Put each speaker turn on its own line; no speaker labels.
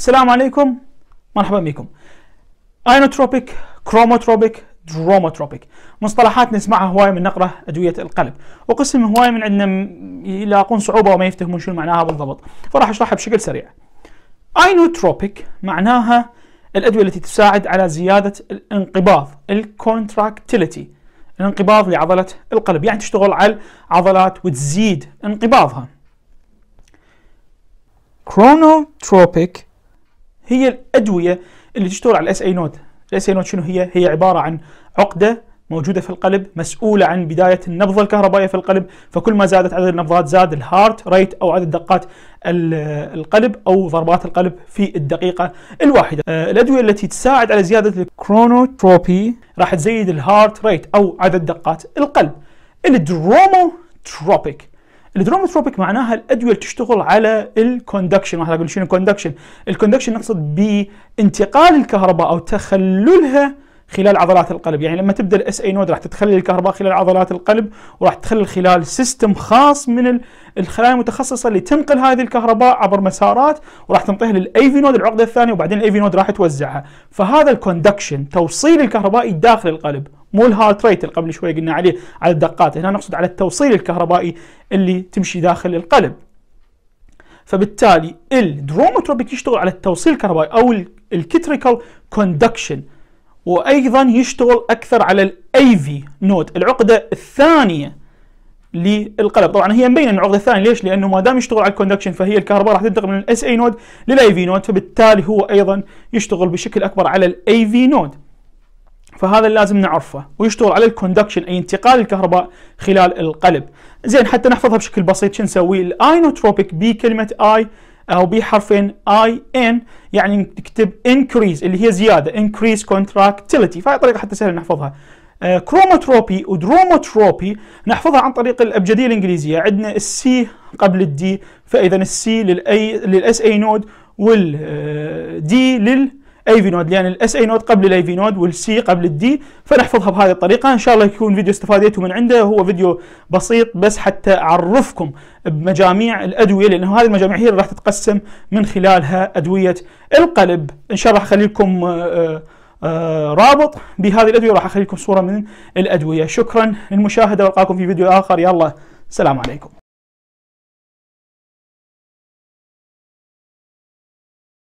السلام عليكم مرحبا بكم اينوتروبيك كروموتروبيك دروموتروبيك مصطلحات نسمعها هواي من نقرة أدوية القلب وقسم هواي من عندنا يلاقون صعوبة وما يفتهمون شنو معناها بالضبط فراح أشرحها بشكل سريع اينوتروبيك معناها الأدوية التي تساعد على زيادة الانقباض الكونتراكتيليتي الانقباض لعضلة القلب يعني تشتغل على العضلات وتزيد انقباضها كرونوتروبيك هي الادويه اللي تشتغل على الاس اي نود الاس اي نود شنو هي هي عباره عن عقده موجودة في القلب مسؤولة عن بداية النبضة الكهربائية في القلب فكل ما زادت عدد النبضات زاد الهارت ريت أو عدد دقات القلب أو ضربات القلب في الدقيقة الواحدة آه، الأدوية التي تساعد على زيادة الكرونوتروبي راح تزيد الهارت ريت أو عدد دقات القلب الدروموتروبيك الدروموتروبيك معناها الادويه اللي تشتغل على الكوندكشن واحد اقول شنو الكوندكشن الكوندكشن نقصد بانتقال الكهرباء او تخللها خلال عضلات القلب يعني لما تبدا الاس اي نود راح تتخلل الكهرباء خلال عضلات القلب وراح تتخلل خلال سيستم خاص من الخلايا المتخصصه اللي تنقل هذه الكهرباء عبر مسارات وراح تنطيها للاي في نود العقده الثانيه وبعدين الاي في نود راح توزعها فهذا الكوندكشن توصيل الكهربائي داخل القلب مو الهارت ريت اللي قبل شوي قلنا عليه على الدقات هنا نقصد على التوصيل الكهربائي اللي تمشي داخل القلب فبالتالي الدروموتروبيك يشتغل على التوصيل الكهربائي او الكتريكال كوندكشن وايضا يشتغل اكثر على الاي في نود العقده الثانيه للقلب طبعا هي مبينه العقده الثانيه ليش لانه ما دام يشتغل على الكوندكشن فهي الكهرباء راح تنتقل من الاس اي نود للاي في نود فبالتالي هو ايضا يشتغل بشكل اكبر على الاي في نود فهذا اللي لازم نعرفه ويشتغل على الكوندكشن اي انتقال الكهرباء خلال القلب زين حتى نحفظها بشكل بسيط شو نسوي الاينوتروبيك بي كلمه اي او بي حرفين اي ان يعني نكتب انكريز اللي هي زياده انكريز كونتراكتيليتي فهي طريقه حتى سهله نحفظها كروموتروبي آه، ودروموتروبي نحفظها عن طريق الابجديه الانجليزيه عندنا السي قبل الدي فاذا السي للاي للاس اي نود والدي لل اي في نود لان الاس اي نود قبل الاي في نود والسي قبل الدي فنحفظها بهذه الطريقه ان شاء الله يكون فيديو استفاديتوا من عنده هو فيديو بسيط بس حتى اعرفكم بمجاميع الادويه لانه هذه المجاميع هي اللي راح تتقسم من خلالها ادويه القلب ان شاء الله راح اخلي لكم آه، آه، رابط بهذه الادويه راح اخلي لكم صوره من الادويه شكرا للمشاهده والقاكم في فيديو اخر يلا سلام عليكم